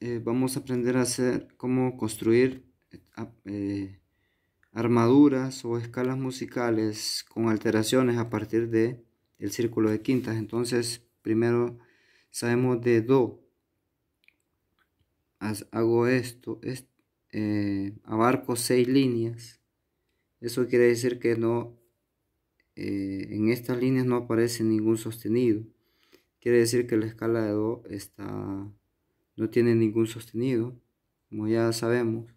Eh, vamos a aprender a hacer cómo construir eh, eh, armaduras o escalas musicales con alteraciones a partir de el círculo de quintas. Entonces, primero sabemos de do. hago esto, abarco seis líneas. Eso quiere decir que no en estas líneas no aparece ningún sostenido. Quiere decir que la escala de do está no tiene ningún sostenido, como ya sabemos,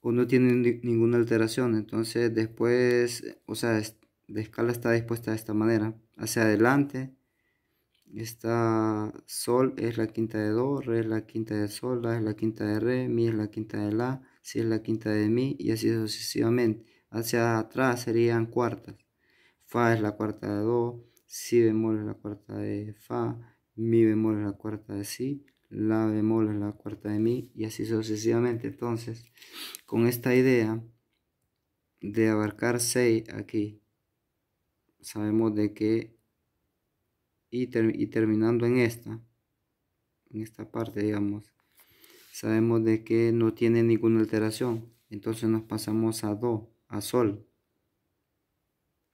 o no tiene ninguna alteración. Entonces después, o sea, la escala está dispuesta de esta manera. Hacia adelante está Sol es la quinta de Do, Re es la quinta de Sol, La es la quinta de Re, Mi es la quinta de La, Si es la quinta de Mi y así sucesivamente. Hacia atrás serían cuartas. Fa es la cuarta de Do, Si bemol es la cuarta de Fa, Mi bemol es la cuarta de Si, la bemol es la cuarta de mi y así sucesivamente. Entonces, con esta idea de abarcar 6 aquí, sabemos de que y, terminando en esta, en esta parte, digamos, sabemos de que no tiene ninguna alteración. Entonces nos pasamos a do, a sol.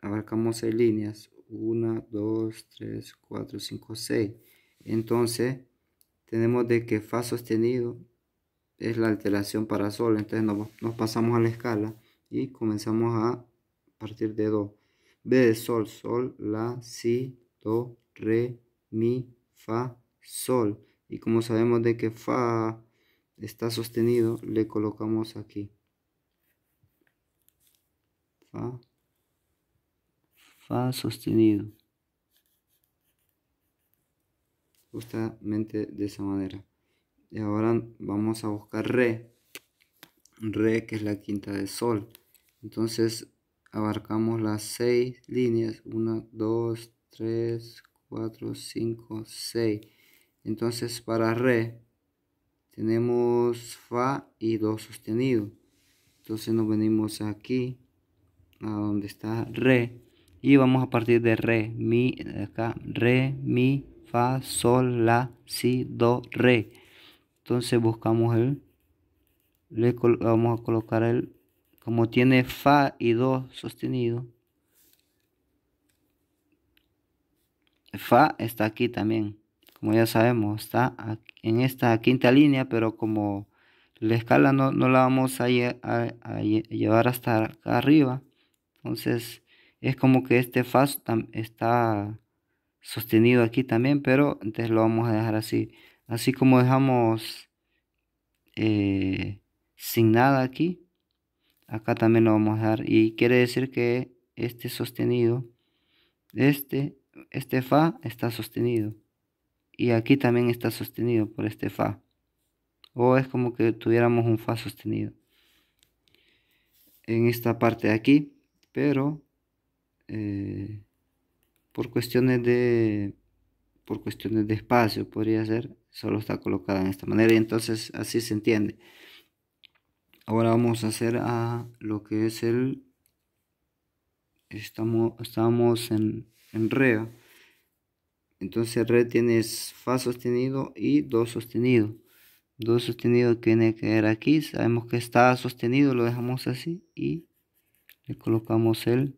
Abarcamos 6 líneas. 1, 2, 3, 4, 5, 6. Entonces, tenemos de que fa sostenido es la alteración para sol, entonces nos, pasamos a la escala y comenzamos a partir de do. B de sol, sol, la, si, do, re, mi, fa, sol. Y como sabemos de que fa está sostenido, le colocamos aquí. Fa, fa sostenido. justamente de esa manera. Y ahora vamos a buscar re. Re que es la quinta de sol. Entonces abarcamos las seis líneas. 1, 2, 3, 4, 5, 6. Entonces para re tenemos fa y do sostenido. Entonces nos venimos aquí a donde está re y vamos a partir de re, mi, acá, re, mi, fa, sol, la, si, do, re. Entonces buscamos el, le vamos a colocar el, como tiene fa y do sostenido, fa está aquí también. Como ya sabemos, está en esta quinta línea, pero como la escala no, la vamos a, a, llevar hasta arriba, entonces es como que este fa está sostenido aquí también, pero entonces lo vamos a dejar así. Así como dejamos eh, sin nada aquí, acá también lo vamos a dejar. Y quiere decir que este sostenido, este, este Fa está sostenido. Y aquí también está sostenido por este Fa. O es como que tuviéramos un Fa sostenido. En esta parte de aquí, pero... Eh, por cuestiones de por cuestiones de espacio podría ser solo está colocada en esta manera y entonces así se entiende ahora vamos a hacer a lo que es el estamos estamos en, re entonces re tienes fa sostenido y do sostenido do sostenido tiene que ver aquí sabemos que está sostenido lo dejamos así y le colocamos el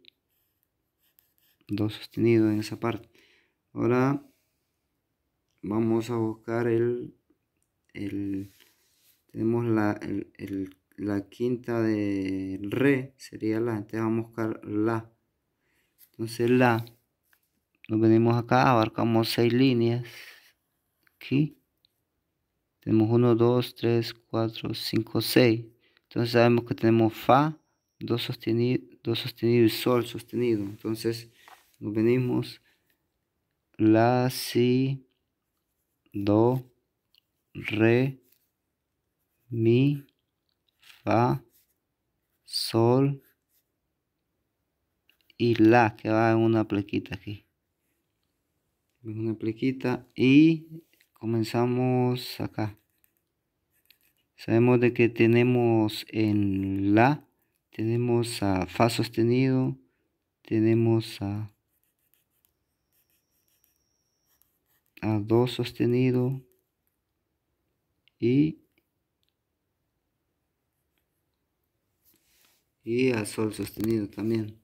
2 sostenido en esa parte ahora vamos a buscar el, el tenemos la, la quinta de re sería la entonces vamos a buscar la entonces la nos venimos acá abarcamos seis líneas aquí tenemos 1 2 3 4 5 6 entonces sabemos que tenemos fa 2 sostenido sostenido y sol sostenido entonces venimos la si do re mi fa sol y la que va en una plequita aquí una plequita y comenzamos acá sabemos de que tenemos en la tenemos a fa sostenido tenemos a a do sostenido y, y a sol sostenido también.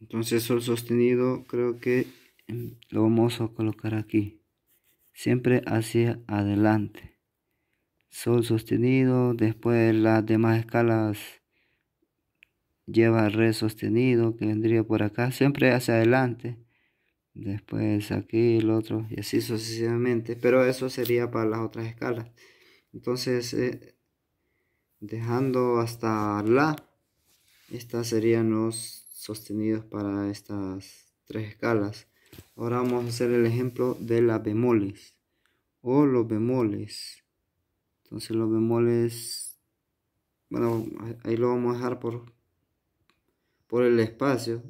Entonces sol sostenido creo que em, lo vamos a colocar aquí. Siempre hacia adelante sol sostenido, después las demás escalas lleva re sostenido que vendría por acá, siempre hacia adelante, después aquí el otro y así sucesivamente, pero eso sería para las otras escalas. Entonces, eh, dejando hasta la, estas serían los sostenidos para estas tres escalas. Ahora vamos a hacer el ejemplo de las bemoles o los bemoles. Entonces los bemoles, bueno, ahí lo vamos a dejar por, por el espacio,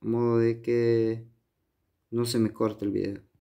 modo de que no se me corte el video.